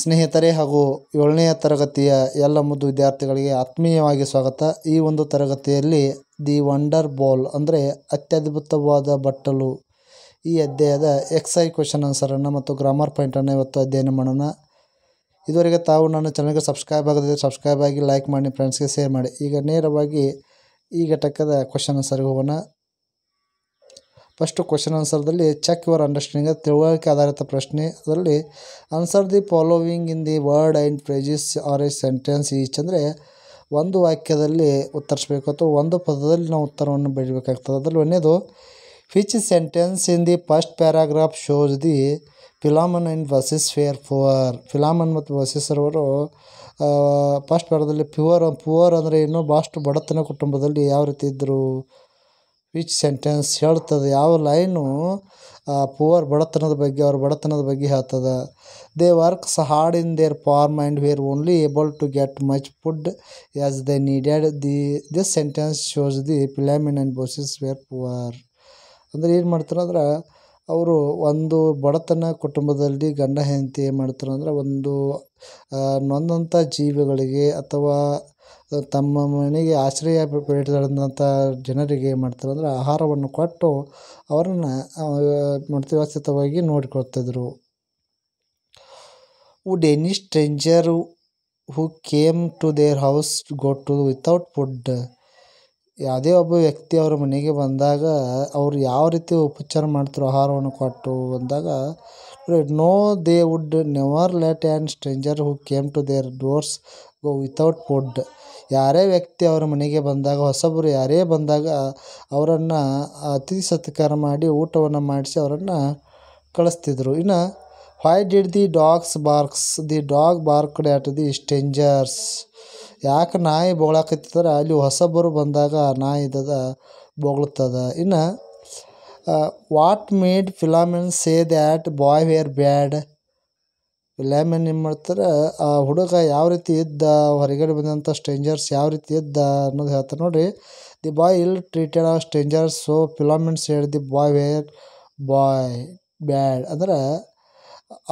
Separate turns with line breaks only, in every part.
ಸ್ನೇಹಿತರೆ ಹಾಗೂ ಏಳನೆಯ ತರಗತಿಯ ಎಲ್ಲ ಮುದ್ದು ವಿದ್ಯಾರ್ಥಿಗಳಿಗೆ ಆತ್ಮೀಯವಾಗಿ ಸ್ವಾಗತ ಈ ಒಂದು ತರಗತಿಯಲ್ಲಿ ದಿ ವಂಡರ್ ಬಾಲ್ ಅಂದರೆ ಅತ್ಯದ್ಭುತವಾದ ಬಟ್ಟಲು ಈ ಅಧ್ಯಾಯದ ಎಕ್ಸೈ ಕ್ವೆಶನ್ ಆನ್ಸರನ್ನು ಮತ್ತು ಗ್ರಾಮರ್ ಪಾಯಿಂಟನ್ನು ಇವತ್ತು ಅಧ್ಯಯನ ಮಾಡೋಣ ಇದುವರೆಗೆ ತಾವು ನನ್ನ ಚಾನಲ್ಗೆ ಸಬ್ಸ್ಕ್ರೈಬ್ ಆಗದಿದ್ದರೆ ಸಬ್ಸ್ಕ್ರೈಬ್ ಆಗಿ ಲೈಕ್ ಮಾಡಿ ಫ್ರೆಂಡ್ಸ್ಗೆ ಶೇರ್ ಮಾಡಿ ಈಗ ನೇರವಾಗಿ ಈ ಘಟಕದ ಕ್ವೆಶನ್ ಆನ್ಸರ್ಗೆ ಹೋಗೋಣ ಫಸ್ಟು ಕ್ವಶನ್ ಆನ್ಸರ್ದಲ್ಲಿ ಚೆಕ್ ಯುವರ್ ಅಂಡರ್ಸ್ಟ್ಯಾಂಡಿಂಗ್ ತಿಳುವಳಿಕೆ ಆಧಾರಿತ ಪ್ರಶ್ನೆ ಅದರಲ್ಲಿ answer the following in the word and phrases are a sentence each ಅಂದರೆ ಒಂದು ವಾಕ್ಯದಲ್ಲಿ ಉತ್ತರಿಸಬೇಕು ಅಥವಾ ಒಂದು ಪದದಲ್ಲಿ ನಾವು ಉತ್ತರವನ್ನು ಬೆಳಿಬೇಕಾಗ್ತದೆ ಅದರಲ್ಲಿ ಒಂದೇದು which sentence in the first paragraph shows the Philemon and Baucis were poor Philemon ಮತ್ತು ವರ್ಸಸ್ ಅವರು ಫಸ್ಟ್ ಪ್ಯಾರದಲ್ಲಿ ಪ್ಯುವರ್ ಪುವರ್ ಅಂದರೆ ಇನ್ನೂ ಬಾಸ್ಟ್ ಬಡತನ ಕುಟುಂಬದಲ್ಲಿ ಯಾವ ರೀತಿ ಇದ್ದರು ವಿಚ್ ಸೆಂಟೆನ್ಸ್ ಹೇಳ್ತದೆ ಯಾವ ಲೈನು ಪುವರ್ ಬಡತನದ ಬಗ್ಗೆ ಅವ್ರ ಬಡತನದ ಬಗ್ಗೆ ಹೇಳ್ತದೆ they works hard in their farm and were only able to get much food as they needed the this sentence shows the Philemon and Baucis were poor ಅಂದರೆ ಏನು ಮಾಡ್ತಾರಂದ್ರೆ ಅವರು ಒಂದು ಬಡತನ ಕುಟುಂಬದಲ್ಲಿ ಗಂಡ ಹೆಂಡತಿ ಏನು ಮಾಡ್ತಾರೆ ಅಂದ್ರೆ ಒಂದು ನೊಂದಂಥ ಜೀವಿಗಳಿಗೆ ಅಥವಾ ತಮ್ಮ ಮನೆಗೆ ಆಶ್ರಯ ಪಡೆದಂಥ ಜನರಿಗೆ ಏನು ಮಾಡ್ತಾರೆ ಅಂದರೆ ಆಹಾರವನ್ನು ಕೊಟ್ಟು ಅವರನ್ನು ವ್ಯವಸ್ಥಿತವಾಗಿ ನೋಡಿಕೊಳ್ತಿದ್ರು would any stranger who came to their house go to without food ಯಾವುದೇ ಒಬ್ಬ ವ್ಯಕ್ತಿ ಅವರ ಮನೆಗೆ ಬಂದಾಗ ಅವರು ಯಾವ ರೀತಿ ಉಪಚಾರ ಮಾಡ್ತಾರೋ ಆಹಾರವನ್ನು ಕೊಟ್ಟು ಬಂದಾಗ no they would never let and stranger who came to their doors go without food ಯಾರೇ ವ್ಯಕ್ತಿ ಅವರ ಮನೆಗೆ ಬಂದಾಗ ಹೊಸಬರು ಯಾರೇ ಬಂದಾಗ ಅವರನ್ನು ಅತಿಥಿ ಸತ್ಕಾರ ಮಾಡಿ ಊಟವನ್ನು ಮಾಡಿಸಿ ಅವರನ್ನು ಕಳಿಸ್ತಿದ್ರು ಇನ್ನು why did the dogs barks the dog barked at the strangers ಯಾಕೆ ನಾಯಿ ಬೊಗಳಾಕತ್ತಿದ್ರೆ ಅಲ್ಲಿ ಹೊಸಬರು ಬಂದಾಗ ನಾಯಿ ಇದ್ದದ ಬೊಗಳುತ್ತದ ಇನ್ನು what made Philemon say that boy were bad ಲ್ಯಾಮಿನ್ ಏನು ಮಾಡ್ತಾರೆ ಆ ಹುಡುಗ ಯಾವ ರೀತಿ ಇದ್ದ ಹೊರಗಡೆ ಬಂದಂಥ ಸ್ಟ್ರೇಂಜರ್ಸ್ ಯಾವ ರೀತಿ ಇದ್ದ ಅನ್ನೋದು ಹೇಳ್ತಾರೆ ನೋಡಿರಿ ದಿ ಬಾಯ್ ಇಲ್ ಟ್ರೀಟೆಡ್ ಆ ಸ್ಟ್ರೇಂಜರ್ಸ್ ಸೊ ಫಿಲಾಮೆಂಟ್ಸ್ ಹೇಳಿ ದಿ ಬಾಯ್ ವೇರ್ ಬಾಯ್ ಬ್ಯಾಡ್ ಅಂದ್ರೆ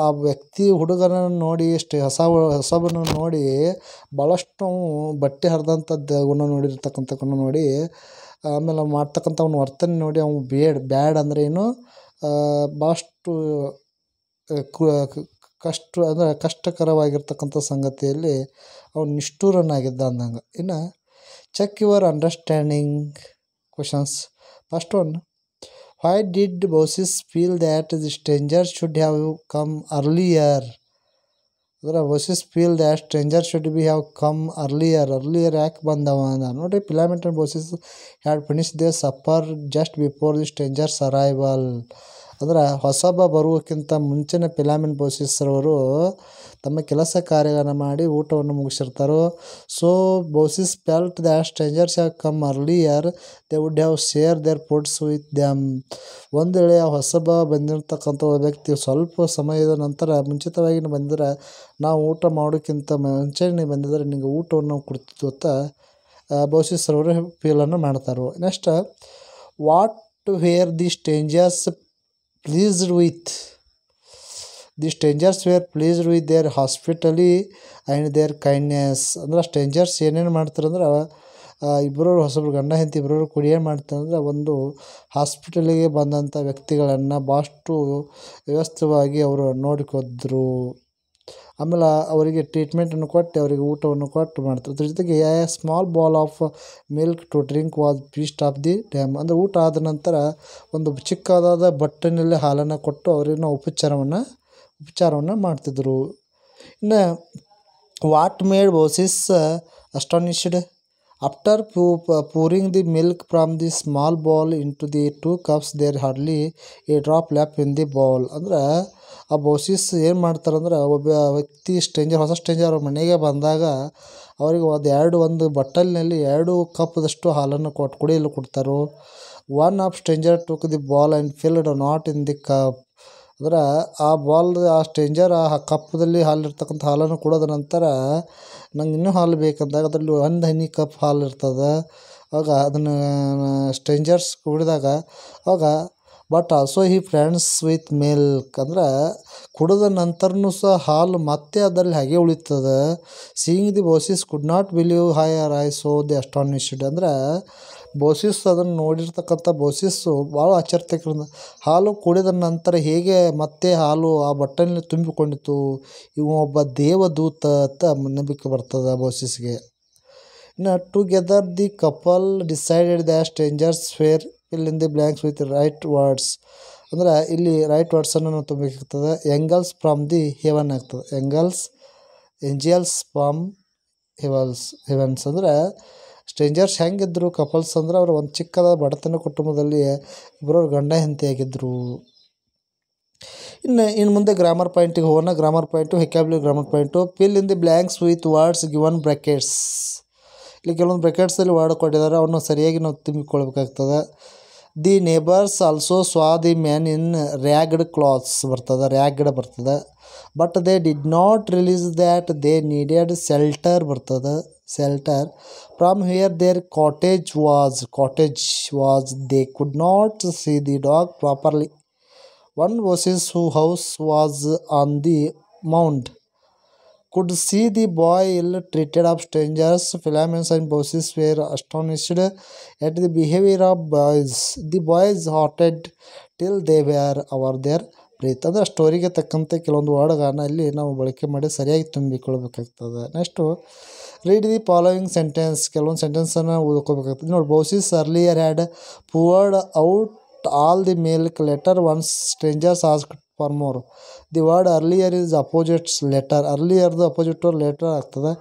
ಆ ವ್ಯಕ್ತಿ ಹುಡುಗನ ನೋಡಿ ಸ್ಟೇ ಹೊಸ ಹೊಸಬನ ನೋಡಿ ಭಾಳಷ್ಟು ಬಟ್ಟೆ ಹರಿದಂಥದ್ದು ಗುಣ ನೋಡಿರ್ತಕ್ಕಂಥ ಗುಣ ನೋಡಿ ಆಮೇಲೆ ಮಾಡ್ತಕ್ಕಂಥ ಅವನ ವರ್ತನೆ ನೋಡಿ ಅವ್ನು ಬೇಡ್ ಬ್ಯಾಡ್ ಅಂದ್ರೆ ಏನು ಭಾಳಷ್ಟು ಕಷ್ಟ ಅಂದರೆ ಕಷ್ಟಕರವಾಗಿರ್ತಕ್ಕಂಥ ಸಂಗತಿಯಲ್ಲಿ ಅವ್ನು ನಿಷ್ಠುರನಾಗಿದ್ದ ಅಂದಂಗೆ ಇನ್ನು check your understanding questions first one why did Baucis feel that the stranger should have come earlier ಅಂದರೆ Baucis feel that stranger should be have come earlier earlier ಯಾಕೆ ಬಂದವ ಅಂದ ನೋಡಿ Philemon Baucis Baucis had finish they supper just before the strangers arrival ಅಂದ್ರೆ ಹೊಸಬ ಬರುವಕ್ಕಿಂತ ಮುಂಚಿನ ಪಿಲಾಮಿನ್ ಬೋಸಿಸ್ರವರು ತಮ್ಮ ಕೆಲಸ ಕಾರ್ಯಗಳನ್ನು ಮಾಡಿ ಊಟವನ್ನು ಮುಗಿಸಿರ್ತಾರೆ so Baucis felt the strangers have come earlier they would have share their foods with them ಒಂದು ವೇಳೆ ಆ ಹೊಸಬ ಬಂದಿರತಕ್ಕಂಥ ವ್ಯಕ್ತಿ ಸ್ವಲ್ಪ ಸಮಯದ ನಂತರ ಮುಂಚಿತವಾಗಿ ಬಂದರೆ ಬಂದಿದ್ರೆ ನಾವು ಊಟ ಮಾಡೋಕ್ಕಿಂತ ಮುಂಚೆನೇ ಬಂದಿದ್ರೆ ನಿಮಗೆ ಊಟವನ್ನು ಕೊಡ್ತಿತ್ತು ಅಂತ ಬೋಸಿಸ್ರವರು ಫೀಲನ್ನು ಮಾಡ್ತಾರೆ next what to here the strangers pleased with the strangers were pleased with their hospitality and their kindness ಅಂದ್ರೆ ಸ್ಟೇಂಜರ್ಸ್ ಏನೇನು ಮಾಡ್ತಾರಂದ್ರೆ ಇಬ್ಬರು ಹೊಸಬ್ರು ಗಂಡ ಹೆಂಡತಿ ಇಬ್ಬರು ಕೂಡಿ ಏನು ಮಾಡ್ತಾರಂದ್ರೆ ಒಂದು ಹಾಸ್ಪಿಟಲಿಗೆ ಬಂದಂಥ ವ್ಯಕ್ತಿಗಳನ್ನು ಭಾಳಷ್ಟು ವ್ಯವಸ್ಥಿತವಾಗಿ ಅವರು ನೋಡಿಕೊಂಡ್ರು ಆಮೇಲೆ ಅವರಿಗೆ ಟ್ರೀಟ್ಮೆಂಟನ್ನು ಕೊಟ್ಟು ಅವರಿಗೆ ಊಟವನ್ನು ಕೊಟ್ಟು ಮಾಡ್ತಾರೆ ಅದ್ರ ಜೊತೆಗೆ a small bowl of milk to drink was placed of the them ಅಂದರೆ ಊಟ ಆದ ನಂತರ ಒಂದು ಚಿಕ್ಕದಾದ ಬಟ್ಟೆನಲ್ಲಿ ಹಾಲನ್ನು ಕೊಟ್ಟು ನಾವು ಉಪಚಾರವನ್ನು ಉಪಚಾರವನ್ನು ಮಾಡ್ತಿದ್ದರು ಇನ್ನು what made Baucis astonished After uh, pouring the milk from the small bowl into the two cups there hardly a drop left in the bowl. ಅಂದ್ರೆ ಆ ಬೌಸಿಸ್ ಏನು ಮಾಡ್ತಾರೆ ಅಂದ್ರೆ ಒಬ್ಬ ವ್ಯಕ್ತಿ ಸ್ಟ್ರೇಂಜರ್ ಹೊಸ ಸ್ಟ್ರೇಂಜರ್ ಮನೆಗೆ ಬಂದಾಗ ಅವರಿಗೆ ಒಂದು ಎರಡು ಒಂದು ಬಟ್ಟಲಿನಲ್ಲಿ ಎರಡು ಕಪ್ದಷ್ಟು ಹಾಲನ್ನು ಕೊಟ್ಟು ಕುಡಿಯಲು ಕೊಡ್ತಾರೆ one of stranger took the bowl and filled not in the cup ಅಂದ್ರೆ ಆ ಬಾಲ್ ಆ ಸ್ಟ್ರೇಂಜರ್ ಆ ಹಾಲು ಹಾಲಿರ್ತಕ್ಕಂಥ ಹಾಲನ್ನು ಕುಡಿದ ನಂತರ ನಂಗೆ ಇನ್ನೂ ಹಾಲು ಬೇಕಂದಾಗ ಅದರಲ್ಲಿ ಒಂದು ಹನಿ ಕಪ್ ಹಾಲು ಇರ್ತದೆ ಆಗ ಅದನ್ನು ಸ್ಟ್ರೇಂಜರ್ಸ್ ಕುಡಿದಾಗ ಆಗ but also he friends with milk ಅಂದ್ರೆ ಕುಡಿದ ನಂತರನೂ ಸಹ ಹಾಲು ಮತ್ತೆ ಅದರಲ್ಲಿ ಹಾಗೆ ಉಳಿತದೆ seeing the Baucis could not believe hi are I so the astonished ಅಂದ್ರೆ ಬೋಸಿಸ್ ಅದನ್ನು ನೋಡಿರ್ತಕ್ಕಂಥ ಬೋಸಿಸ್ಸು ಭಾಳ ಆಶ್ಚರ್ಯಕರ ಹಾಲು ಕುಡಿದ ನಂತರ ಹೇಗೆ ಮತ್ತೆ ಹಾಲು ಆ ಬಟ್ಟಲಿನಲ್ಲಿ ತುಂಬಿಕೊಂಡಿತ್ತು ಇವು ಒಬ್ಬ ದೇವದೂತ ಅಂತ ನಂಬಿಕೆ ಬರ್ತದೆ ಬೋಸಿಸ್ಗೆ ಇನ್ನು together the couple decided the strangers fair ಇಲ್ಲಿ the blanks with right words ಅಂದರೆ ಇಲ್ಲಿ ರೈಟ್ ವರ್ಡ್ಸನ್ನು ನಾವು ತುಂಬಬೇಕಾಗ್ತದೆ ಎಂಗಲ್ಸ್ ಫ್ರಮ್ ದಿ ಹೆವನ್ ಆಗ್ತದೆ angels angels from heavens heavens ಅಂದರೆ ಸ್ಟ್ರೇಂಜರ್ಸ್ ಹೆಂಗಿದ್ರು ಕಪಲ್ಸ್ ಅಂದ್ರೆ ಅವರು ಒಂದು ಚಿಕ್ಕದ ಬಡತನ ಕುಟುಂಬದಲ್ಲಿ ಇಬ್ಬರವ್ರ ಗಂಡ ಹೆಂಡತಿಯಾಗಿದ್ದರು ಇನ್ನು ಇನ್ನು ಮುಂದೆ ಗ್ರಾಮರ್ ಪಾಯಿಂಟಿಗೆ ಹೋಗೋಣ ಗ್ರಾಮರ್ ಪಾಯಿಂಟು ಹೆಕ್ಯಾಬ್ಲಿ grammar point fill in the blanks with words given brackets ಇಲ್ಲಿ ಕೆಲವೊಂದು ಬ್ರ್ಯಾಕೆಟ್ಸಲ್ಲಿ ವರ್ಡ್ ಕೊಟ್ಟಿದ್ದಾರೆ ಅವನ್ನ ಸರಿಯಾಗಿ ನಾವು ತುಂಬಿಕೊಳ್ಬೇಕಾಗ್ತದೆ the neighbours also saw the man in ragged clothes ಬರ್ತದೆ ರ್ಯಾಗ್ಡ್ ಬರ್ತದೆ but they did not realise that they needed shelter ಬರ್ತದೆ shelter from where their cottage was cottage was they could not see the dog properly one versus whose house was on the mound could see the boy ill treated of strangers Filaments and bosses were astonished at the behavior of boys the boys halted till they were over there ಪ್ರೀತದ ಅಂದರೆ ಸ್ಟೋರಿಗೆ ತಕ್ಕಂತೆ ಕೆಲವೊಂದು ವರ್ಡ್ಗಳನ್ನು ಅಲ್ಲಿ ನಾವು ಬಳಕೆ ಮಾಡಿ ಸರಿಯಾಗಿ ತುಂಬಿಕೊಳ್ಬೇಕಾಗ್ತದೆ next read the following sentence ಕೆಲವೊಂದು ಸೆಂಟೆನ್ಸನ್ನು ಓದ್ಕೋಬೇಕಾಗ್ತದೆ ನೋಡಿ Baucis earlier had poured out all the milk later once strangers ask for more the word earlier is opposites later ಅರ್ಲಿಯರ್ದು ಅಪೋಸಿಟ್ ಲೆಟರ್ ಆಗ್ತದೆ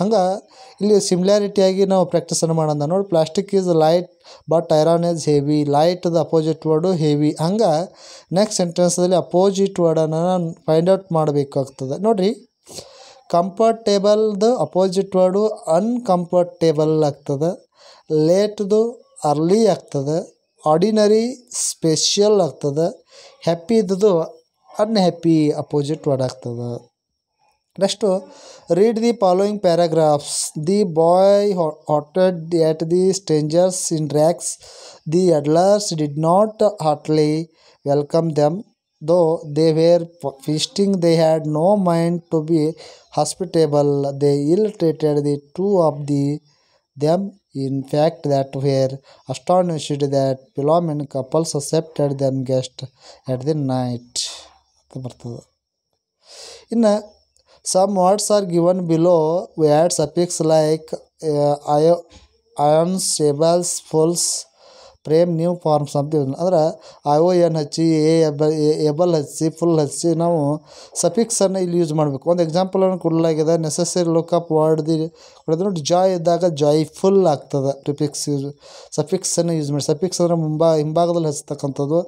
ಹಂಗೆ ಇಲ್ಲಿ ಸಿಮ್ಲ್ಯಾರಿಟಿಯಾಗಿ ನಾವು ಪ್ರಾಕ್ಟೀಸನ್ನು ಮಾಡೋಣ ನೋಡಿ plastic is light but iron is heavy ಲೈಟ್ದು ಅಪೋಸಿಟ್ ವರ್ಡು ಹೆವಿ ಹಂಗೆ ನೆಕ್ಸ್ಟ್ ಸೆಂಟೆನ್ಸಲ್ಲಿ ಅಪೋಸಿಟ್ ವರ್ಡನ್ನು ಫೈಂಡ್ ಔಟ್ ಮಾಡಬೇಕಾಗ್ತದೆ ನೋಡಿರಿ ಕಂಫರ್ಟೇಬಲ್ದು ಅಪೋಸಿಟ್ ವರ್ಡು ಅನ್ಕಂಫರ್ಟೇಬಲ್ ಆಗ್ತದೆ ಲೇಟ್ದು ಅರ್ಲಿ ಆಗ್ತದೆ ಆರ್ಡಿನರಿ ಸ್ಪೆಷಲ್ ಆಗ್ತದೆ ಹ್ಯಾಪಿ ಇದ್ದದ್ದು ಅನ್ಹ್ಯಾಪಿ ಅಪೋಸಿಟ್ ವರ್ಡ್ ಆಗ್ತದೆ next read the following paragraphs the boy hooted at the strangers in rags the elders did not heartily welcome them though they were feasting they had no mind to be hospitable they ill treated the two of the them In fact, that were astonished that Philomen couples accepted them guest at the night. ಬರ್ತದೆ uh, some words are given below below add suffixes like ಅಯೋ ion stables frame new form ಸಂತಿವ್ ಅಂದ್ರೆ I O N ಹಚ್ಚಿ A ಎಬ able ಹಚ್ಚಿ ful ಹಚ್ಚಿ ನಾವು ಸಫಿಕ್ಸನ್ನು ಇಲ್ಲಿ ಯೂಸ್ ಮಾಡಬೇಕು ಒಂದು ಎಕ್ಸಾಂಪಲ್ ಅನ್ನು ಕೊಡಲಾಗಿದೆ ನೆಸಸರಿ ಲುಕಪ್ ವರ್ಡ್ ದಿ ನೋಡಿ ಜಾಯ್ ಇದ್ದಾಗ ಜಾಯ್ ಫುಲ್ ಆಗ್ತದೆ ಪ್ರಿಫಿಕ್ಸ್ ಯೂಸ್ ಸಫಿಕ್ಸನ್ನು ಯೂಸ್ ಮಾಡಿ ಸಫಿಕ್ಸ್ ಅಂದರೆ ಮುಂಬಾ ಹಿಂಭಾಗದಲ್ಲಿ ಹಚ್ತಕ್ಕಂಥದ್ದು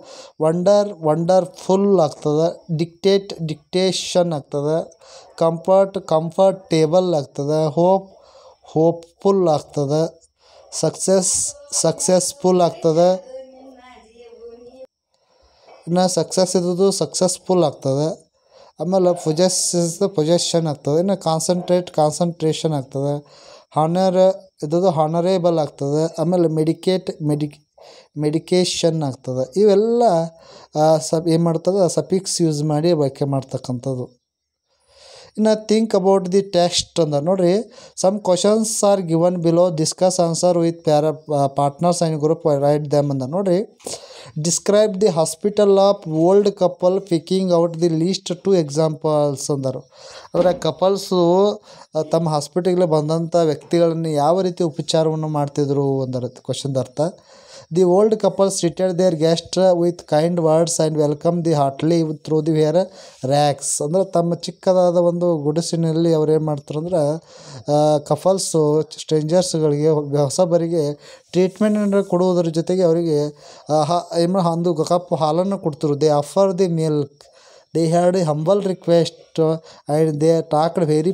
ವಂಡರ್ ವಂಡರ್ ಫುಲ್ ಆಗ್ತದೆ ಡಿಕ್ಟೇಟ್ ಡಿಕ್ಟೇಷನ್ ಆಗ್ತದೆ ಕಂಫರ್ಟ್ ಕಂಫರ್ಟೇಬಲ್ ಆಗ್ತದೆ ಹೋಪ್ ಹೋಪ್ಫುಲ್ ಆಗ್ತದೆ ಸಕ್ಸಸ್ ಸಕ್ಸಸ್ಫುಲ್ ಆಗ್ತದೆ ಇನ್ನು ಸಕ್ಸಸ್ ಇದ್ದದ್ದು ಸಕ್ಸಸ್ಫುಲ್ ಆಗ್ತದೆ ಆಮೇಲೆ ಪೊಜೆಸ್ ಪೊಜೆಷನ್ ಆಗ್ತದೆ ಇನ್ನು ಕಾನ್ಸಂಟ್ರೇಟ್ ಕಾನ್ಸಂಟ್ರೇಷನ್ ಆಗ್ತದೆ ಹಾನರ್ ಇದ್ದದ್ದು ಹಾನರೇಬಲ್ ಆಗ್ತದೆ ಆಮೇಲೆ ಮೆಡಿಕೇಟ್ ಮೆಡಿಕ್ ಮೆಡಿಕೇಷನ್ ಆಗ್ತದೆ ಇವೆಲ್ಲ ಸಬ್ ಏನು ಮಾಡ್ತದೆ ಸಪಿಕ್ಸ್ ಯೂಸ್ ಮಾಡಿ ಬಳಕೆ ಮಾಡ್ತಕ್ಕಂಥದ್ದು ಇನ್ನು ಥಿಂಕ್ ಅಬೌಟ್ ದಿ ಟೆಕ್ಸ್ಟ್ ಅಂದ ನೋಡ್ರಿ some questions are given below discuss answer with ಪ್ಯಾರ partners and group write them ಅಂದ ನೋಡ್ರಿ describe the hospital of old couple picking out the least two examples ಅಂದರು ಅಂದರೆ ಕಪಲ್ಸು uh, ತಮ್ಮ ಹಾಸ್ಪಿಟಲ್ಗೆ ಬಂದಂಥ ವ್ಯಕ್ತಿಗಳನ್ನು ಯಾವ ರೀತಿ ಉಪಚಾರವನ್ನು ಮಾಡ್ತಿದ್ರು ಅಂದರೆ ಕ್ವಶನ್ದ ಅರ್ಥ the old couples treated their guest with kind words and welcome the heartily through the their rags ಅಂದ್ರೆ ತಮ್ಮ ಚಿಕ್ಕದಾದ ಒಂದು ಗುಡಿಸಿನಲ್ಲಿ ಅವ್ರು ಏನು ಮಾಡ್ತಾರೆ ಕಪಲ್ಸು ಕಫಲ್ಸು ಸ್ಟ್ರೇಂಜರ್ಸ್ಗಳಿಗೆ ಹೊಸಬರಿಗೆ ಟ್ರೀಟ್ಮೆಂಟನ್ನು ಕೊಡುವುದರ ಜೊತೆಗೆ ಅವರಿಗೆ ಏನು ಒಂದು ಕಪ್ ಹಾಲನ್ನು ಕೊಡ್ತರು they offer the milk they had a humble request and they talked very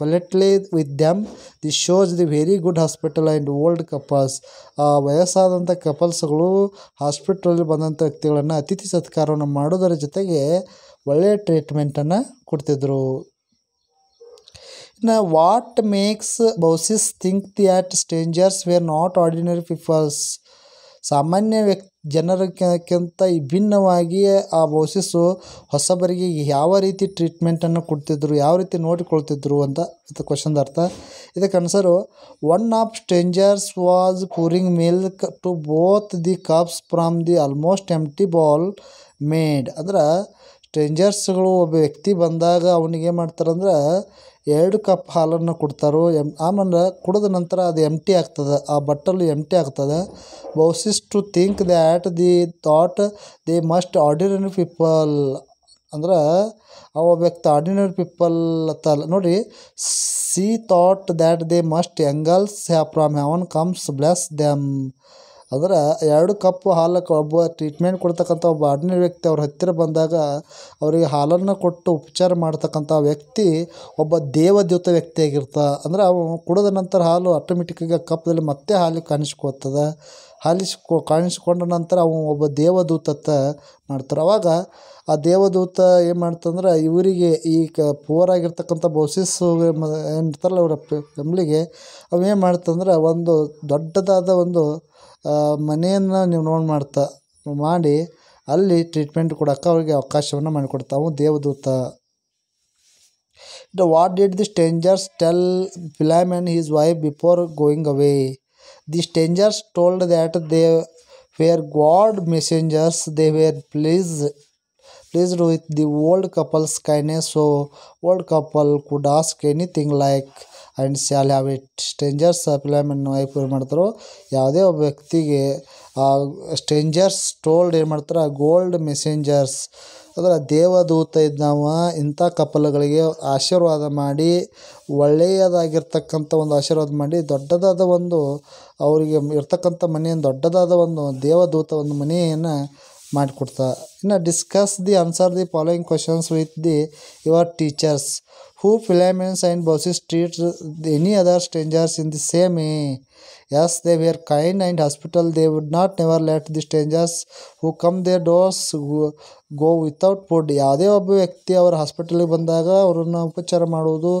politely with them this shows the very good hospital and old couples ಆ ವಯಸ್ಸಾದಂಥ ಕಪಲ್ಸ್ಗಳು ಹಾಸ್ಪಿಟಲಲ್ಲಿ ಬಂದಂಥ ವ್ಯಕ್ತಿಗಳನ್ನು ಅತಿಥಿ ಸತ್ಕಾರವನ್ನು ಮಾಡೋದರ ಜೊತೆಗೆ ಒಳ್ಳೆಯ ಟ್ರೀಟ್ಮೆಂಟನ್ನು ಕೊಡ್ತಿದ್ರು ಇನ್ನು what makes Baucis think that strangers were not ordinary peoples ಸಾಮಾನ್ಯ ವ್ಯಕ್ತಿ ಜನರಿಗಿಂತ ವಿಭಿನ್ನವಾಗಿ ಆ ಬೋಸಿಸು ಹೊಸಬರಿಗೆ ಯಾವ ರೀತಿ ಟ್ರೀಟ್ಮೆಂಟನ್ನು ಕೊಡ್ತಿದ್ದರು ಯಾವ ರೀತಿ ನೋಡಿಕೊಳ್ತಿದ್ರು ಅಂತ ಇದು ಕ್ವಶನ್ದ ಅರ್ಥ ಇದಕ್ಕೆ answer one of strangers was pouring milk to both the cups from the almost empty bowl made ಅಂದ್ರೆ ಸ್ಟ್ರೇಂಜರ್ಸ್ಗಳು ಒಬ್ಬ ವ್ಯಕ್ತಿ ಬಂದಾಗ ಅವ್ನಿಗೆ ಏನು ಮಾಡ್ತಾರಂದ್ರೆ ಎರಡು ಕಪ್ ಹಾಲನ್ನು ಕೊಡ್ತಾರೆ ಎಮ್ ಆಮೇಲೆ ಕುಡಿದ ನಂತರ ಅದು ಎಂಟಿ ಆಗ್ತದೆ ಆ ಬಟ್ಟಲು ಎಮ್ಟಿ ಆಗ್ತದೆ Baucis to think that the thought the must ordinary people ಅಂದ್ರೆ ಅವ ವ್ಯಕ್ತಿ ಆರ್ಡಿನರಿ ಪೀಪಲ್ ಅಲ್ಲ ನೋಡಿ she thought that they must angels ಹ್ಯಾ from heaven comes bless them ಅದರ ಎರಡು ಕಪ್ ಹಾಲಕ್ಕೆ ಒಬ್ಬ ಟ್ರೀಟ್ಮೆಂಟ್ ಕೊಡ್ತಕ್ಕಂಥ ಒಬ್ಬ ಆರ್ಡಿನರಿ ವ್ಯಕ್ತಿ ಅವ್ರ ಹತ್ತಿರ ಬಂದಾಗ ಅವರಿಗೆ ಹಾಲನ್ನು ಕೊಟ್ಟು ಉಪಚಾರ ಮಾಡ್ತಕ್ಕಂಥ ವ್ಯಕ್ತಿ ಒಬ್ಬ ವ್ಯಕ್ತಿ ವ್ಯಕ್ತಿಯಾಗಿರ್ತ ಅಂದ್ರೆ ಅವ ಕುಡಿದ ನಂತರ ಹಾಲು ಆಟೋಮೆಟಿಕ್ಕಾಗಿ ಆ ಕಪ್ದಲ್ಲಿ ಮತ್ತೆ ಹಾಲು ಕಾಣಿಸ್ಕೋತದ ಹಾಲಿಸ್ಕೊ ಕಾಣಿಸ್ಕೊಂಡ ನಂತರ ಅವ ಒಬ್ಬ ದೇವದೂತ ಮಾಡ್ತಾರೆ ಅವಾಗ ಆ ದೇವದೂತ ಏನು ಮಾಡ್ತಂದ್ರೆ ಇವರಿಗೆ ಈ ಕ ಪೂರಾಗಿರ್ತಕ್ಕಂಥ ಬೌಸಿಸ್ ಏನಿರ್ತಾರಲ್ಲ ಅವರ ಫ್ಯಾಮ್ಲಿಗೆ ಅವೇನು ಮಾಡ್ತಂದ್ರೆ ಒಂದು ದೊಡ್ಡದಾದ ಒಂದು ಮನೆಯನ್ನು ನಿರ್ಮಾಣ ಮಾಡ್ತಾ ಮಾಡಿ ಅಲ್ಲಿ ಟ್ರೀಟ್ಮೆಂಟ್ ಕೊಡೋಕ್ಕೆ ಅವ್ರಿಗೆ ಅವಕಾಶವನ್ನು ಮಾಡಿಕೊಡ್ತಾವು ದೇವದೂತ ದ what did the strangers tell Philemon and his wife before going away the strangers told that they were God messengers they were please pleased with the old couples kindness so old couple could ask anything like and shall have it strangers ಅನ್ನು ಐ ಏನು ಮಾಡ್ತಾರೋ ಯಾವುದೇ ಒಬ್ಬ ವ್ಯಕ್ತಿಗೆ ಆ stranger's told ಏನು ಮಾಡ್ತಾರೆ ಗೋಲ್ಡ್ ಮೆಸೆಂಜರ್ಸ್ ಅಂದರೆ ದೇವದೂತ ನಾವು ಇಂಥ ಕಪಲ್ಗಳಿಗೆ ಆಶೀರ್ವಾದ ಮಾಡಿ ಒಳ್ಳೆಯದಾಗಿರ್ತಕ್ಕಂಥ ಒಂದು ಆಶೀರ್ವಾದ ಮಾಡಿ ದೊಡ್ಡದಾದ ಒಂದು ಅವರಿಗೆ ಇರ್ತಕ್ಕಂಥ ಮನೆಯನ್ನು ದೊಡ್ಡದಾದ ಒಂದು ದೇವದೂತ ಒಂದು ಮನೆಯನ್ನು ಮಾಡಿಕೊಡ್ತಾ ಇನ್ನು discuss the answer the following questions with the your teachers who Philemon's and Baucis treat any other strangers in the same Yes, they were kind and hospitable They would not never let the strangers who come their doors go without food ಯಾವುದೇ ಒಬ್ಬ ವ್ಯಕ್ತಿ ಅವರ ಹಾಸ್ಪಿಟಲಿಗೆ ಬಂದಾಗ ಅವರನ್ನು ಉಪಚಾರ ಮಾಡೋದು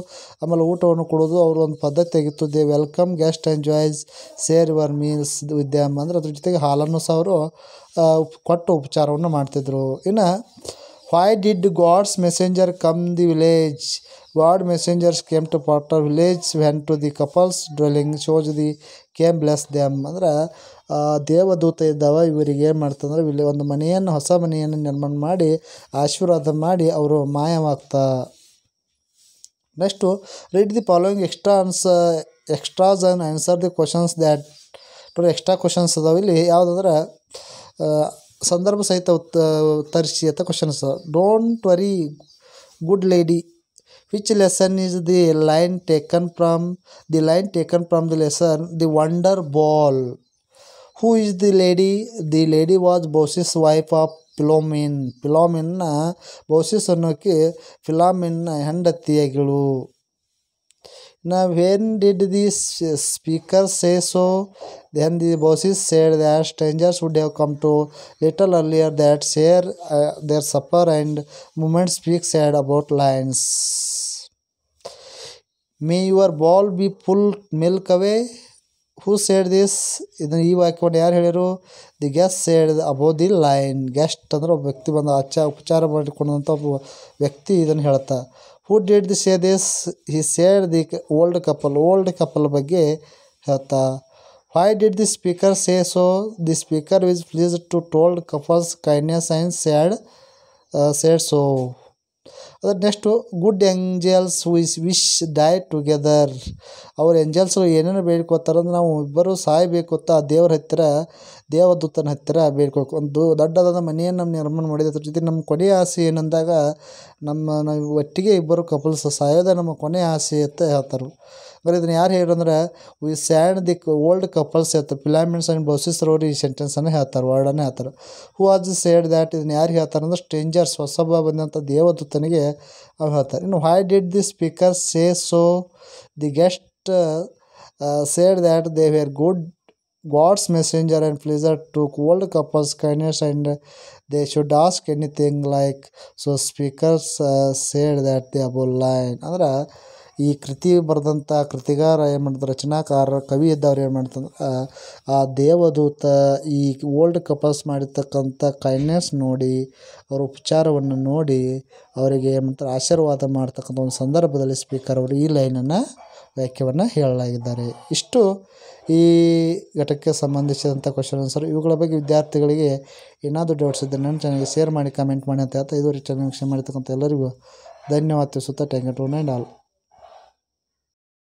ಆಮೇಲೆ ಊಟವನ್ನು ಕೊಡೋದು ಅವರು ಒಂದು ಪದ್ಧತಿ ಆಗಿತ್ತು they welcome guest enjoys share your meals with ಅಂದರೆ ಅದ್ರ ಜೊತೆಗೆ ಹಾಲನ್ನು ಸಹ ಅವರು ಕೊಟ್ಟು ಉಪಚಾರವನ್ನು ಮಾಡ್ತಿದ್ರು ಇನ್ನು why did God's messenger come the village God messengers came to potter village went to the couples dwelling shows the ಕೆ ಎಮ್ ಬ್ಲಾಸ್ ಡ್ಯಾಮ್ ಅಂದ್ರೆ ದೇವದೂತ ಇದ್ದಾವೆ ಇವರಿಗೆ ಏನು ಮಾಡ್ತಂದ್ರೆ ಇಲ್ಲಿ ಒಂದು ಮನೆಯನ್ನು ಹೊಸ ಮನೆಯನ್ನು ನಿರ್ಮಾಣ ಮಾಡಿ ಆಶೀರ್ವಾದ ಮಾಡಿ ಅವರು ಮಾಯವಾಗ್ತಾ next read the following extra answer extras and answer the questions that to extra questions ಅದಾವೆ ಇಲ್ಲಿ ಯಾವುದಂದ್ರೆ ಸಂದರ್ಭ ಸಹಿತ ಉತ್ತರಿಸಿ ಅಂತ questions don't worry good lady which lesson is the line taken from the line taken from the lesson the wonder ball who is the lady the lady was boss's wife of philomen philomen na boss's annoke philomen na hendathiyagalu now when did the speaker say so then the bosses said that strangers would have come to little earlier that share uh, their supper and moment speak said about lines may your bowl be full meal away who said this वाक्य यार अच्छा है the guest said above the line guest अंदर व्यक्ति बंद आच उपचार व्यक्ति हेत हू डेड दि से दिस हि सेड दि ओल कपल ओल कपल बे हेत why did the speaker say so the speaker was pleased to tell couple kindness and said said so ಅದ್ರ next good angels wish wish die together ಅವ್ರ ಎಂಜಲ್ಸು ಏನೇನು ಬೇಡ್ಕೋತಾರೆ ಅಂದ್ರೆ ನಾವು ಇಬ್ಬರು ಸಾಯಬೇಕು ಅಂತ ದೇವ್ರ ಹತ್ತಿರ ದೇವದೂತನ ಹತ್ತಿರ ಬೇಡ್ಕೊಳ್ಕೊ ಒಂದು ದೊಡ್ಡದಾದ ಮನೆಯನ್ನು ನಮ್ಮ ನಿರ್ಮಾಣ ಮಾಡಿದ ಅದ್ರ ಜೊತೆ ನಮ್ಮ ಕೊನೆಯ ಆಸೆ ಏನಂದಾಗ ನಮ್ಮ ನಾವು ಒಟ್ಟಿಗೆ ಇಬ್ಬರು ಕಪಲ್ಸ್ ಸಾಯೋದೇ ನಮ್ಮ ಕೊನೆಯ ಆಸೆ ಅಂತ ಹೇಳ್ತಾರೆ ಅಂದರೆ ಇದನ್ನು ಯಾರು ಹೇಳಿರಂದ್ರೆ we said the old couples ಎತ್ತ ಫಿಲಾಮಿನ್ಸ್ ಆ್ಯಂಡ್ ಬೌಸಿಸ್ ಅವರು ಈ ಸೆಂಟೆನ್ಸನ್ನು ಹೇಳ್ತಾರೆ ವರ್ಡನ್ನು ಹೇಳ್ತಾರೆ ಹೂ ಆಸ್ ಸೇಡ್ ದ್ಯಾಟ್ ಇದನ್ನು ಯಾರು ಹೇಳ್ತಾರೆ ಅಂದ್ರೆ ಸ್ಟ್ರೇಂಜರ್ಸ್ ಹೊಸಬ್ಬ ಬಂದಂಥ ದೇವದೂತನಿಗೆ ಅವ್ರು ಹೇಳ್ತಾರೆ ಇನ್ನು why did the speaker say so the guest said that they were good God's messenger and pleasure to old couples kindness and they should ask anything like so speakers said that the above line ಅಂದ್ರೆ ಈ ಕೃತಿ ಬರೆದಂಥ ಕೃತಿಗಾರ ಏನು ಮಾಡ್ತಾರೆ ರಚನಾಕಾರ ಕವಿ ಇದ್ದವ್ರು ಏನು ಮಾಡ್ತಂದ್ರೆ ಆ ದೇವದೂತ ಈ ಓಲ್ಡ್ ಕಪಲ್ಸ್ ಮಾಡಿರ್ತಕ್ಕಂಥ ಕೈಂಡ್ನೆಸ್ ನೋಡಿ ಅವ್ರ ಉಪಚಾರವನ್ನು ನೋಡಿ ಅವರಿಗೆ ಏನು ಮಾಡ್ತಾರೆ ಆಶೀರ್ವಾದ ಮಾಡ್ತಕ್ಕಂಥ ಒಂದು ಸಂದರ್ಭದಲ್ಲಿ ಸ್ಪೀಕರ್ ಅವರು ಈ ಲೈನನ್ನು ವ್ಯಾಖ್ಯವನ್ನು ಹೇಳಲಾಗಿದ್ದಾರೆ ಇಷ್ಟು ಈ ಘಟಕಕ್ಕೆ ಸಂಬಂಧಿಸಿದಂಥ ಕ್ವಶನ್ ಆನ್ಸರ್ ಇವುಗಳ ಬಗ್ಗೆ ವಿದ್ಯಾರ್ಥಿಗಳಿಗೆ ಏನಾದರೂ ಡೌಟ್ಸ್ ಇದ್ದರೆ ನನ್ನ ಚೆನ್ನಾಗಿ ಶೇರ್ ಮಾಡಿ ಕಮೆಂಟ್ ಮಾಡಿ ಅಂತ ಹೇಳ್ತಾ ಇದುವರೆಗೆ ಚೆನ್ನಾಗಿ ವೀಕ್ಷಣೆ ಮಾಡಿರ್ತಕ್ಕಂಥ ಎಲ್ಲರಿಗೂ ಧನ್ಯವಾದ ತಿಳಿಸುತ್ತಾ thank you to and all